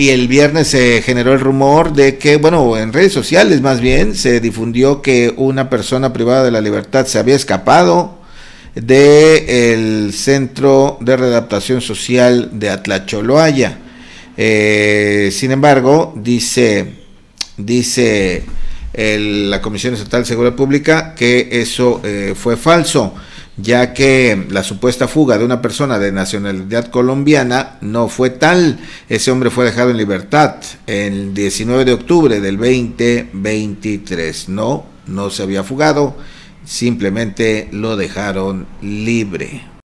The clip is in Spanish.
y el viernes se generó el rumor de que, bueno, en redes sociales más bien, se difundió que una persona privada de la libertad se había escapado del Centro de Redaptación Social de Atlacholoaya. Eh, sin embargo, dice, dice eh, la Comisión Estatal de Seguridad Pública que eso eh, fue falso ya que la supuesta fuga de una persona de nacionalidad colombiana no fue tal. Ese hombre fue dejado en libertad el 19 de octubre del 2023. No, no se había fugado, simplemente lo dejaron libre.